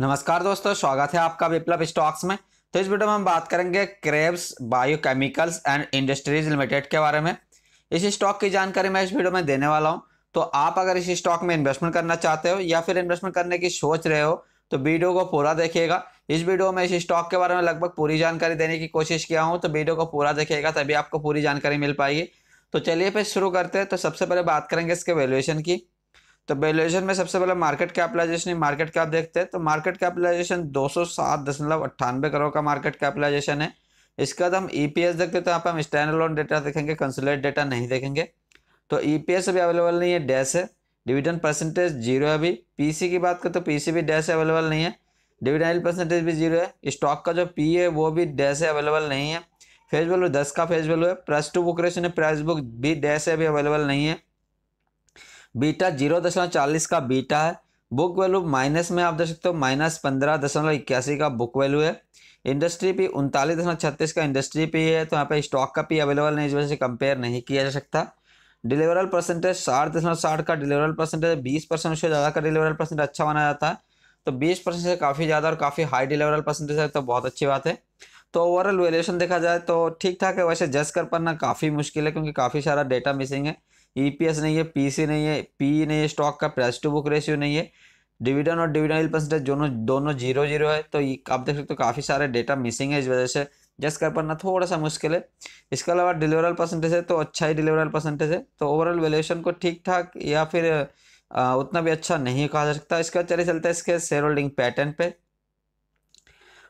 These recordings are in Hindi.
नमस्कार दोस्तों स्वागत है आपका विप्लव स्टॉक्स में तो इस वीडियो में हम बात करेंगे Krebs biochemicals and industries limited के बारे में इस स्टॉक की जानकारी मैं इस वीडियो में देने वाला हूं तो आप अगर इस स्टॉक में इन्वेस्टमेंट करना चाहते हो या फिर इन्वेस्टमेंट करने की सोच रहे हो तो वीडियो को पूरा देखिएगा इस वीडियो में इस स्टॉक के बारे में लगभग पूरी जानकारी देने की कोशिश किया हूँ तो वीडियो को पूरा देखिएगा तभी आपको पूरी जानकारी मिल पाएगी तो चलिए फिर शुरू करते हैं तो सबसे पहले बात करेंगे इसके वैल्यूएशन की तो वैल्यूएशन में सबसे पहले मार्केट कैपिटलाइजेशन मार्केट कैप देखते हैं तो मार्केट कैपिटलाइजेशन दो सौ सात दशमलव अट्ठानबे करोड़ का मार्केट कैपिटलाइजेशन है इसके बाद हम ई पी एस देखते हैं तो यहाँ पर हम स्टैंड लोन डेटा देखेंगे कंसुलेट डेटा नहीं देखेंगे तो ई पी एस अभी अवेलेबल नहीं है डैश है डिविडेंड परसेंटेज जीरो है अभी पी सी की बात करें तो पी सी भी डैश अवेलेबल नहीं है डिविडेंड परसेंटेज भी जीरो है स्टॉक का जो पी है वो भी डैश है अवेलेबल नहीं है फेज वैल्यू दस का फेज वैल्यू है प्लस टू बुक रेशन है प्राइस बुक भी डैश है अभी अवेलेबल नहीं है बीटा जीरो दशमलव चालीस का बीटा है बुक वैल्यू माइनस में आप देख सकते हो माइनस पंद्रह दशमलव इक्यासी का बुक वैल्यू है इंडस्ट्री पी उनतालीस दशमलव छत्तीस का इंडस्ट्री पी है तो यहाँ पे स्टॉक का पी अवेलेबल नहीं इस वजह से कंपेयर नहीं किया जा सकता डिलीवरल परसेंटेज साठ दशमलव साठ का डिलीवरल परसेंटेज बीस परसेंट उससे ज़्यादा का डिलीवरल परसेंटेज अच्छा माना जाता है तो बीस परसेंट से काफ़ी ज़्यादा और काफ़ी हाई डिलीवरल परसेंटेज है तो बहुत अच्छी बात है तो ओवरऑल वैल्यूएशन देखा जाए तो ठीक ठाक है वैसे जज कर पाना काफ़ी मुश्किल है क्योंकि काफ़ी सारा डेटा मिसिंग है ईपीएस e नहीं है पीसी नहीं है पी e नहीं है स्टॉक का प्राइस टू बुक रेशियो नहीं है डिविडन और डिविडन परसेंटेज दोनों दोनों जीरो जीरो है तो आप देख सकते हो तो काफ़ी सारे डेटा मिसिंग है इस वजह से जस्ट कर पाना थोड़ा सा मुश्किल है इसके अलावा डिलीवरल परसेंटेज है तो अच्छा ही डिलीवरल परसेंटेज है तो ओवरऑल वैल्यूएशन को ठीक ठाक या फिर आ, उतना भी अच्छा नहीं कहा जा सकता इसका चले चलता है इसके शेयर होल्डिंग पैटर्न पर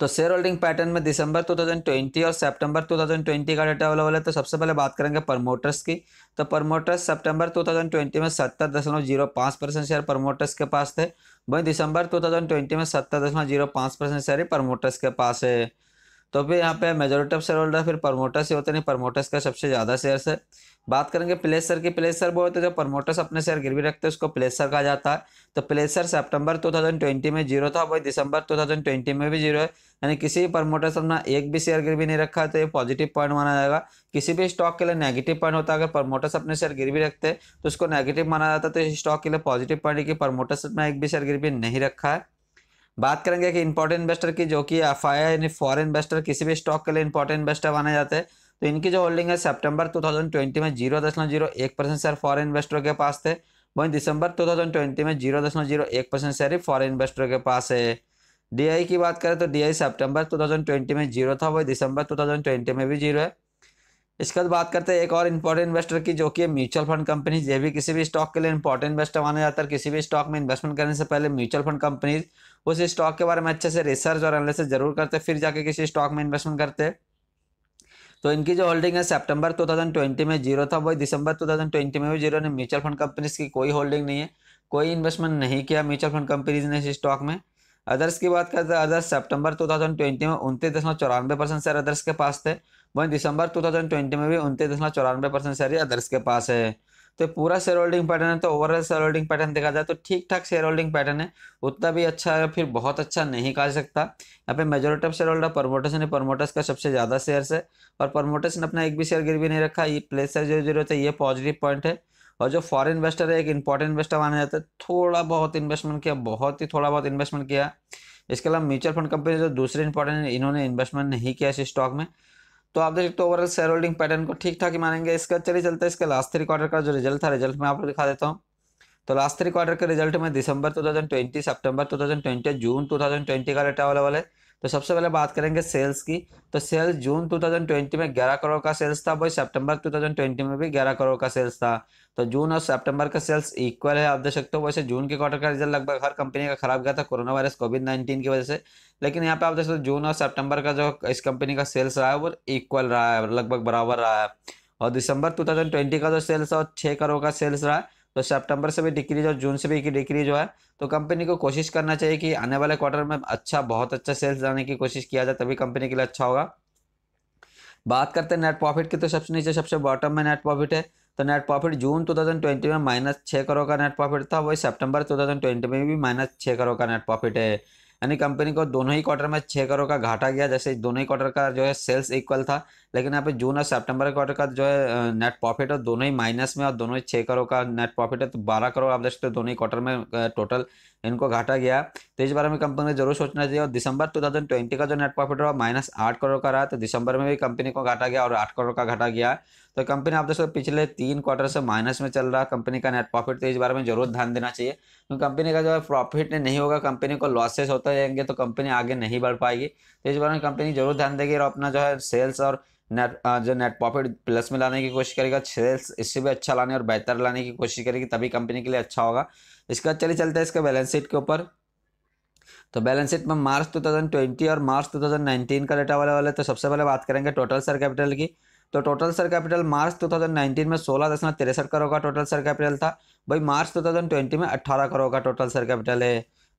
तो शेयर होल्डिंग पैटर्न में दिसंबर 2020 और सितंबर 2020 का डाटा अवेलेबल है तो सबसे पहले बात करेंगे प्रमोटर्स की तो प्रमोटर्स सितंबर 2020 में सत्तर दशमलव जीरो पाँच परसेंट शेयर प्रमोटर्स के पास थे वहीं दिसंबर 2020 में सत्तर दशमलव जीरो पाँच परसेंट शेयर प्रमोटर्स के पास है तो फिर यहाँ पे मेजोरिटी ऑफ शेयर होल्डर फिर प्रमोटर्स ही होते नहीं प्रमोटर्स का सबसे ज़्यादा शेयर है बात करेंगे प्लेसर की प्लेसर वो होते हैं जो प्रमोटर्स अपने शेयर गिरवी रखते हैं उसको प्लेसर कहा जाता है तो प्लेसर सितंबर 2020 में जीरो था वही दिसंबर 2020 में भी जीरो है यानी किसी भी प्रमोटर्स अपना एक भी शेयर गिरवी नहीं रखा है तो ये पॉजिटिव पॉइंट माना जाएगा किसी भी स्टॉक के लिए नेगेटिव पॉइंट होता है अगर प्रमोटर्स अपने शेयर गिरवी रखते हैं तो उसको नेगेटिव माना जाता है तो इस स्टॉक के लिए पॉजिटिव पॉइंट है कि प्रमोटर्स अपना एक भी शेयर गिरवी नहीं रखा है बात करेंगे कि इंपॉर्टेंट इन्वेस्टर की जो कि एफ आई यानी फॉरन इन्वेस्टर किसी भी स्टॉक के लिए इंपॉर्टेंट इन्वेस्टर माने जाते हैं तो इनकी जो होल्डिंग है सितंबर 2020 में जीरो दशमलव जीरो एक परसेंट शेयर फॉरन इन्वेस्टर के पास थे वहीं दिसंबर 2020 में जीरो दशमलव जीरो एक परसेंट शेयर फॉरन इन्वेस्टर के पास है डी की बात करें तो डीआई आई सेप्टेम्बर में जीरो था वही दिसंबर टू में भी जीरो है इसके बाद बात करते हैं एक और इंपॉर्टेंट इन्वेस्टर की जो कि म्यूचुअल फंड कंपनीज ये भी किसी भी स्टॉक के लिए इंपॉर्टेंट इन्वेस्टर माना जाता है किसी भी स्टॉक में इन्वेस्टमेंट करने से पहले म्यूचुअल फंड कंपनीज उस स्टॉक के बारे में अच्छे से रिसर्च और एनालिसिस जरूर करते फिर जाके किसी स्टॉक में इन्वेस्टमेंट करते तो इनकी जो होल्डिंग है सितंबर 2020 में जीरो था वही दिसंबर 2020 में भी जीरो ने म्यूचुअल फंड कंपनीज की कोई होल्डिंग नहीं है कोई इन्वेस्टमेंट नहीं किया म्यूचुअल फंड कंपनीज ने इस स्टॉक में अदर्स की बात करते हैं अदर्स सितंबर 2020 में उनतीस दशमलव चौरानवे परसेंट शेयर अदर्स के पास थे वहीं दिसंबर 2020 में भी उनतीस दशमलव चौरानवे परसेंट शेयर अदर्स के पास है तो पूरा शेयर होल्डिंग पैटर्न है तो ओवरऑल शेयर होल्डिंग पैटर्न देखा जाए तो ठीक ठाक शेयर होल्डिंग पैटर्न है उतना भी अच्छा है फिर बहुत अच्छा नहीं कहा सकता यहाँ पे majority of shareholder promoters ने प्रमोटर्स का सबसे ज़्यादा शेयर है और प्रमोटर्स ने अपना एक भी शेयर गिर भी नहीं रखा ये प्लेस है जीरो जीरो ये पॉजिटिव पॉइंट है और जो फॉरेन इन्वेस्टर है एक इंपॉर्टेंट इन्वेस्टर माना जाता है थोड़ा बहुत इन्वेस्टमेंट किया बहुत ही थोड़ा बहुत इन्वेस्टमेंट किया इसके अलावा म्यूचुअल फंड कंपनी जो दूसरे इंपॉर्टेंट इन्होंने इन्वेस्टमेंट नहीं किया इस स्टॉक में तो आप देख सकते हो ओवरऑल शेयर होल्डिंग पैटर्न को ठीक ठाक मानेंगे इसका चलिए चलते इसके लास्ट थ्री क्वार्टर का जो रिजल्ट था रिजल्ट मैं आपको दिखा देता हूँ तो लास्ट थ्री क्वार्टर के रिजल्ट में दिसंबर 2020 सितंबर 2020 जून 2020 का डेटा अवेलेबल है तो सबसे पहले बात करेंगे सेल्स की तो सेल्स जून 2020 में 11 करोड़ का सेल्स था वही सितंबर 2020 में भी 11 करोड़ का सेल्स था तो जून और सितंबर का सेल्स इक्वल है आप देख सकते हो वैसे जून के क्वार्टर का रिजल्ट लगभग हर कंपनी का खराब गया था कोरोना वायरस कोविड नाइन्टीन की वजह से लेकिन यहाँ पे आप देख सकते हो जून और सेप्टेम्बर का जो इस कंपनी का सेल्स रहा है वो इक्वल रहा है लगभग बराबर रहा है और दिसंबर टू का जो सेल्स है छः करोड़ का सेल्स रहा है तो सेप्टेम्बर से भी डिक्रीज और जून से भी डिक्रीज हुआ है तो कंपनी को कोशिश करना चाहिए कि आने वाले क्वार्टर में अच्छा बहुत अच्छा सेल्स लाने की कोशिश किया जाए तभी कंपनी के लिए अच्छा होगा बात करते हैं नेट प्रॉफिट की तो सबसे नीचे सबसे बॉटम में नेट प्रॉफिट है तो नेट प्रॉफिट जून 2020 में माइनस छः करोड़ का नेट प्रॉफिट था वही सितंबर 2020 में भी माइनस छः करोड़ का नेट प्रॉफिट है यानी कंपनी को दोनों ही क्वार्टर में छः करोड़ का घाटा गया जैसे दोनों ही क्वार्टर का जो है सेल्स इक्वल था लेकिन यहाँ पे जून और सितंबर क्वार्टर का जो है नेट प्रॉफिट है दोनों ही माइनस में और दोनों ही छः करोड़ का नेट प्रॉफिट है तो बारह करोड़ आप देख सकते हो दोनों ही क्वार्टर में टोटल इनको घाटा गया तो इस बारे में कंपनी ने जरूर सोचना चाहिए और दिसंबर टू थाउजेंड ट्वेंटी का जो नेट प्रॉफिट रहा माइनस आठ करोड़ का रहा तो दिसंबर में भी कंपनी को घाटा गया और आठ करोड़ का घाटा गया तो कंपनी आप देख सकते हो पिछले तीन क्वार्टर से माइनस में चल रहा कंपनी का नेट प्रॉफिट तो इस बारे में जरूर ध्यान देना चाहिए क्योंकि कंपनी का जो है प्रॉफिट नहीं होगा कंपनी को लॉसेस होते जाएंगे तो कंपनी आगे नहीं बढ़ पाएगी तो इस बारे में कंपनी जरूर ध्यान देगी और अपना जो है सेल्स और नेट जो नेट प्रॉफिट प्लस में लाने की कोशिश करेगा सेल्स इससे भी अच्छा लाने और बेहतर लाने की कोशिश करेगी तभी कंपनी के लिए अच्छा होगा इसके बाद चलिए चलते हैं इसके बैलेंस शीट के ऊपर तो बैलेंस शीट में मार्च 2020 और मार्च 2019 का डेटा वाले वाले तो सबसे पहले बात करेंगे टोटल शेयर कैपिटल की तो टोटल सर कैपिटल मार्च 2019 में सोलह दशमलव तिरसठ करोड़ का टोटल सर कैपिटल था भाई मार्च 2020 में अट्ठारह करोड़ का टोटल सर कैपिटल है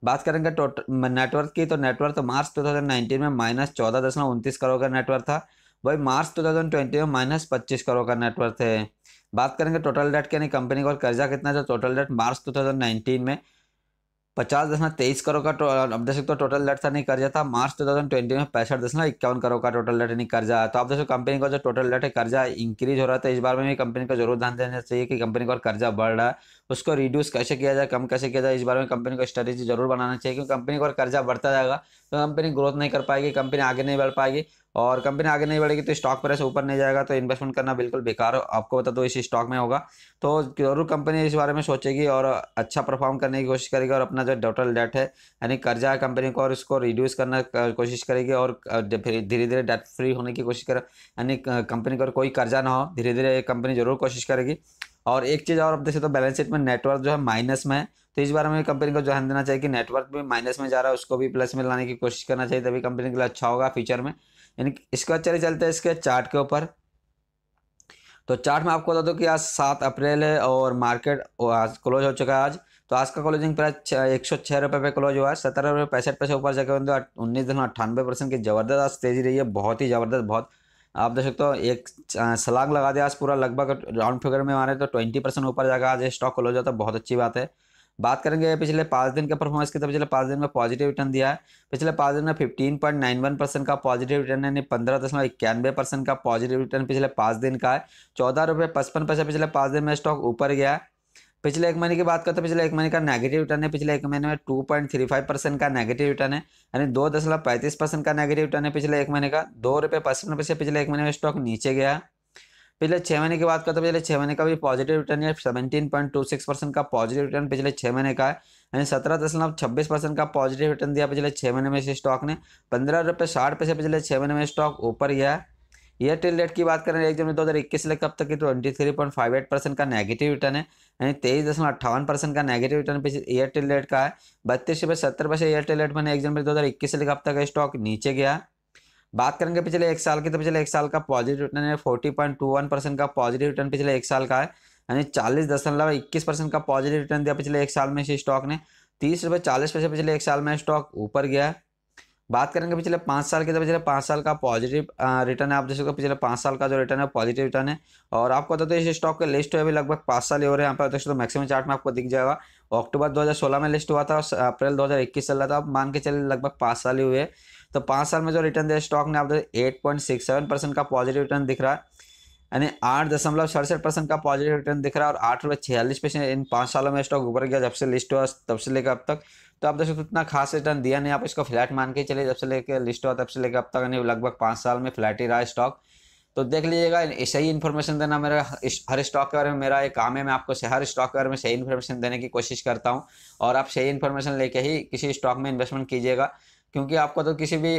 बात करेंगे टोटल नेटवर्क की तो नेटवर्क तो मार्च 2019 में माइनस चौदह दशमलव उनतीस करोड़ का नेटवर्क था भाई मार्च 2020 में माइनस पच्चीस करोड़ का नेटवर्क है बात करेंगे टोटल डेट की यानी कंपनी का कर्जा कितना था टोटल डेट मार्च टू में पचास दशमलव तेईस करोड़ का अब देख सकते हो टोटल डेट था नहीं कर्जा था मार्च 2020 में पैंसठ दशमलव इक्यावन करोड़ का टोटल डेट नहीं कर्जा तो है तो आप देखो कंपनी का जो टोटल डेट है कर्जा इंक्रीज हो रहा था इस बार में भी कंपनी को जरूर ध्यान देना चाहिए कि कंपनी का कर्जा बढ़ रहा है उसको रिड्यूस कैसे किया जाए कम कैसे किया जाए इस बारे में कंपनी को स्ट्रेटेजी जरूर बनाना चाहिए क्योंकि कंपनी का कर्जा बढ़ता जाएगा तो कंपनी ग्रोथ नहीं कर पाएगी कंपनी आगे नहीं बढ़ पाएगी और कंपनी आगे नहीं बढ़ेगी तो स्टॉक प्राइस ऊपर नहीं जाएगा तो इन्वेस्टमेंट करना बिल्कुल बेकार आपको बता दो इस स्टॉक में होगा तो जरूर कंपनी इस बारे में सोचेगी और अच्छा परफॉर्म करने की कोशिश करेगी और अपना जो टोटल डेट है यानी कर्जा है कंपनी को और इसको रिड्यूस करना कोशिश करेगी और फिर धीरे धीरे डेट फ्री होने की कोशिश करे यानी कंपनी को कोई कर्जा ना हो धीरे धीरे कंपनी जरूर कोशिश करेगी और एक चीज़ और आप देखिए तो बैलेंस शीट में नेटवर्क जो है माइनस में है तो इस बारे में कंपनी को ध्यान देना चाहिए कि नेटवर्क भी माइनस में जा रहा है उसको भी प्लस में लाने की कोशिश करना चाहिए तभी कंपनी के लिए अच्छा होगा फ्यूचर में यानी इसके बाद चले चलते हैं इसके चार्ट के ऊपर तो चार्ट में आपको बता दूँ कि आज सात अप्रैल है और मार्केट आज क्लोज हो चुका है आज तो आज का क्लोजिंग प्राइस एक सौ छः रुपये पे क्लोज हुआ है सत्रह रुपये पैंसठ पैसे ऊपर जाकर उन्नीस दशमलव अट्ठानवे परसेंट की ज़बरदस्त आज तेजी रही है बहुत ही ज़बरदस्त बहुत आप देख सकते हो एक सलाग लगा दिया आज पूरा लगभग राउंड फिगर में मारे तो ट्वेंटी परसेंट ऊपर जाकर आज स्टॉक क्लोज होता है बहुत अच्छी बात है बात करेंगे पिछले पाँच दिन के परफॉर्मेंस की तो पिछले पाँच दिन में पॉजिटिव रिटर्न दिया है पिछले पाँच दिन में fifteen point nine one percent का पॉजिटिव रिटर्न यानी पंद्रह दशमलव इक्यानवे परसेंट का पॉजिटिव रिटर्न पिछले पाँच दिन का है चौदह रुपये पचपन पैसे पिछले पाँच दिन में स्टॉक ऊपर गया है पिछले एक महीने की बात करते तो पिछले एक महीने का नेगेटिव रिटर्न है पिछले एक महीने में two point three five percent का नेगेटिव रिटर्न है यानी दो दशमलव पैंतीस परसेंट का नेगेटिव रिटर्न है पिछले एक महीने का दो रुपये पचपन पैसे पिछले एक महीने में स्टॉक नीचे गया है पिछले छः महीने की बात करते हैं पिछले छः महीने का भी पॉजिटिव रिटर्न है seventeen point two six percent का पॉजिटिव रिटर्न पिछले छः महीने का है यानी सत्रह दशमलव छब्बीस परसेंट का पॉजिटिव रिटर्न दिया पिछले छः महीने में इस स्टॉक ने पंद्रह रुपये साठ पैसे पिछले छः महीने में स्टॉक ऊपर गया है टिल रेट की बात करें एक जनवरी दो हज़ार इक्कीस से लेकर अब तक की twenty three point five eight percent का नेगेटिव रिटर्न है यानी तेईस दशमलव अट्ठावन परसेंट का नेगेटिव रिटर्न ईयर एयरटेल रेट का है बत्तीस रुपये सत्तर पैसे एयरटेल रेट मैंने एक जनवरी दो हज़ार इक्कीस से लेकर अब तक का स्टॉक नीचे गया है बात करेंगे पिछले एक साल की तो पिछले एक साल का पॉजिटिव रिटर्न है forty point two one percent का पॉजिटिव रिटर्न पिछले एक साल का है यानी चालीस दशमलव इक्कीस परसेंट का पॉजिटिव रिटर्न दिया पिछले एक साल में इस स्टॉक ने तीस रुपये चालीस पैसे पिछले एक साल में स्टॉक ऊपर गया है बात करेंगे पिछले पाँच साल के तो पिछले पाँच साल का पॉजिटिव रिटर्न है आप देख सकते हो पिछले पाँच साल का जो रिटर्न है पॉजिटिव रिटर्न है और आपको बता दो इस स्टॉक के लिस्ट हुए अभी लगभग पाँच साल ही हो रहे हैं यहाँ पर देख सकते हो मैक्सिमम चार्ट में आपको दिख जाएगा अक्टूबर 2016 में लिस्ट हुआ था और अप्रैल 2021 चल रहा था आप मान के चले लगभग पाँच साल ही हुए तो पाँच साल में जो रिटर्न दिया स्टॉक ने आप देखिए eight point six seven percent का पॉजिटिव रिटर्न दिख रहा है यानी आठ दशमलव सड़सठ परसेंट का पॉजिटिव रिटर्न दिख रहा है और आठ रुपये छियालीस परसेंट इन पाँच सालों में स्टॉक ऊपर गया जब से लिस्ट हुआ तब से लेकर अब तक तो आप देख सकते इतना खास रिटर्न दिया नहीं आप इसको फ्लैट मान के चलिए जब से लेकर लिस्ट हुआ तब से लेकर अब तक यानी लगभग पाँच साल में फ्लैट ही रहा है स्टॉक तो देख लीजिएगा सही इन्फॉर्मेशन देना मेरा हर स्टॉक के बारे में मेरा एक काम है मैं आपको हर स्टॉक के बारे में सही इन्फॉर्मेशन देने की कोशिश करता हूँ और आप सही इन्फॉर्मेशन लेके ही किसी स्टॉक में इन्वेस्टमेंट कीजिएगा क्योंकि आपको तो किसी भी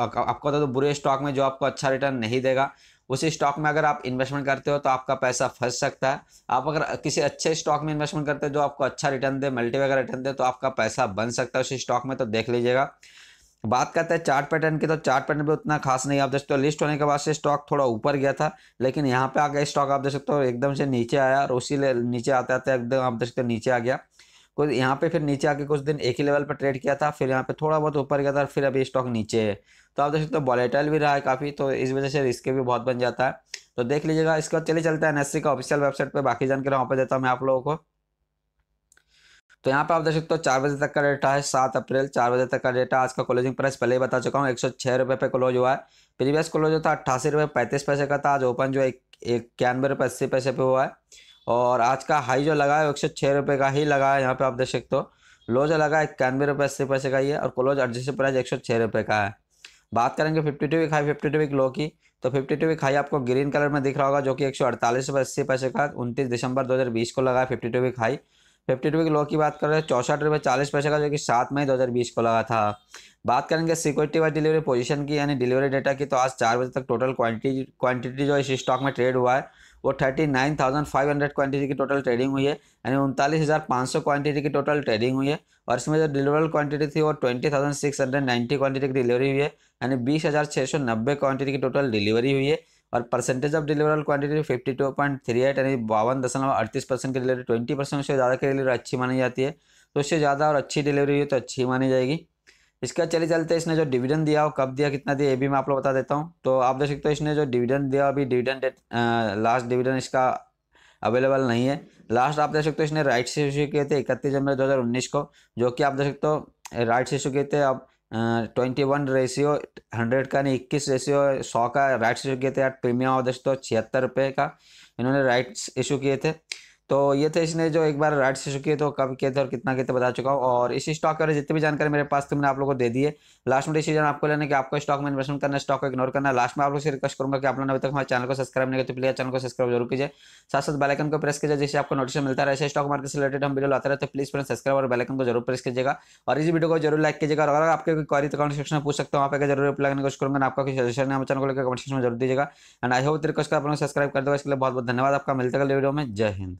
आपको तो बुरे स्टॉक में जो आपको अच्छा रिटर्न नहीं देगा उसी स्टॉक में अगर आप इन्वेस्टमेंट करते हो तो आपका पैसा फंस सकता है आप अगर किसी अच्छे स्टॉक में इन्वेस्टमेंट करते हो जो आपको अच्छा रिटर्न दे मल्टी वगैरह रिटर्न दे तो आपका पैसा बन सकता है उसी स्टॉक में तो देख लीजिएगा बात करते हैं चार्ट पैटर्न की तो चार्ट पैटर्न भी उतना खास नहीं आप देख सकते हो लिस्ट होने के बाद से स्टॉक थोड़ा ऊपर गया था लेकिन यहाँ पे गया स्टॉक आप देख सकते हो एकदम से नीचे आया और उसी नीचे आते आते एकदम आप देख सकते हो नीचे आ गया कुछ यहाँ पे फिर नीचे आके कुछ दिन एक ही लेवल पर ट्रेड किया था फिर यहाँ पे थोड़ा बहुत ऊपर गया था फिर अभी स्टॉक नीचे है तो आप देख सकते हो वॉलेटाइल भी रहा है काफ़ी तो इस वजह से रिस्क भी बहुत बन जाता है तो देख लीजिएगा इसके बाद चले चलते हैं एनएससी e का ऑफिशियल वेबसाइट पर बाकी जानकारी वहाँ पर देता हूँ मैं आप लोगों को तो यहाँ पे आप देख सकते हो चार बजे तक का डेटा है सात अप्रैल चार बजे तक का डेटा आज का क्लोजिंग प्राइस पहले ही बता चुका हूँ एक सौ छः रुपये पे क्लोज हुआ है प्रीवियस क्लोज जो था अट्ठासी रुपये पैंतीस पैसे का था आज ओपन जो है इक्यानवे रुपये अस्सी पैसे पे हुआ है और आज का हाई जो लगा है एक सौ छः रुपये का ही लगा है यहाँ पे आप देख सकते हो लो जो लगा है इक्यानवे रुपये अस्सी पैसे का ही है और क्लोज एडजस्टेड प्राइस एक सौ छः रुपये का है बात करेंगे fifty two week high fifty two week low की तो फिफ्टी टू वीक हाई आपको ग्रीन कलर में दिख रहा होगा जो कि एक सौ अड़तालीस रुपये अस्सी पैसे का उनतीस दिसंबर दो हज़ार बीस को लगा है fifty two week high fifty two week low की बात कर रहे हैं चौसठ रुपये चालीस पैसे का जो कि सात मई दो हज़ार बीस को लगा था बात करेंगे सिक्योरिटी वाइज डिलीवरी पोजीशन की यानी डिलीवरी डेटा की तो आज चार बजे तक टोटल क्वांटिटी क्वांटिटी जो इस स्टॉक में ट्रेड हुआ है वो thirty nine thousand five hundred quantity की टोटल ट्रेडिंग हुई है यानी उनतालीस हज़ार पाँच सौ क्वान्टिटी की टोटल ट्रेडिंग हुई है और इसमें जो डिलीवरल क्वान्टिटी थी वो twenty thousand six hundred ninety quantity की डिलीवरी हुई है यानी बीस हज़ार छः सौ नब्बे क्वान्टिटी की टोटल डिलीवरी हुई है और percentage of deliverable quantity fifty two point three eight यानी बावन दशमलव अड़तीस परसेंट की डिलीवरी ट्वेंटी परसेंट से ज़्यादा की डिलीवरी अच्छी मानी जाती है तो उससे ज़्यादा और अच्छी डिलीवरी हुई तो अच्छी मानी जाएगी इसका चले चलते इसने जो डिविडेंड दिया हो कब दिया कितना दिया ये भी मैं आप लोग बता देता हूँ तो आप देख सकते हो इसने जो डिविडेंड दिया अभी डिविडेंड डेट लास्ट डिविडेंड इसका अवेलेबल नहीं है लास्ट आप देख सकते हो इसने राइट इशू किए थे इकतीस जनवरी उन्नीस को जो कि आप देख सकते हो राइट इशू किए थे अब ट्वेंटी वन रेशियो हंड्रेड का नहीं इक्कीस रेशियो सौ का राइट इशू किए थे प्रीमियम आप देख सकते हो छिहत्तर रुपये का इन्होंने राइट्स इशू किए थे तो ये थे इसने जो एक बार राइट से चुकी है तो कब किए थे और कितना किए थे बता चुका हूँ और इसी स्टॉक के जितनी भी जानकारी मेरे पास थी मैंने आप लोगों को दे दिए लास्ट में डिसीजन आपको लेने कि आपको स्टॉक में इन्वेस्टमेंट करना स्टॉक को इग्नोर करना लास्ट में आप लोग से रिक्वेस्ट करूंगा कि आप लोगों ने अभी तक हमारे चैनल को सब्सक्राइब नहीं किया तो प्लीज चैनल को सब्सक्राइब जरूर कीजिए साथ साथ बैलकन को प्रेस कीजिए जिससे आपको नोटिस मिलता रहे स्टॉक मार्केट से रिलेटेड हम वीडियो लाते रहे तो प्लीज फ्रेंड सब्सक्राइब और बैलकन को जरूर प्रेस कीजिएगा और इस वीडियो को जरूर लाइक कीजिएगा और अगर आपके कोई क्वारी तो कमेंट सेक्शन में पूछ सकते हो आप जरूर रिप्लाई करने की कोशिश करूँगा आपका कोई सजेशन है हम चैनल को लेकर कमेंट सेक्शन में जरूर दीजिएगा एंड आई होप रिक्वेस्ट आप लोग सब्सक्राइब कर दो इसके लिए बहुत बहुत धन्यवाद आपका मिलते है वीडियो में जय हिंद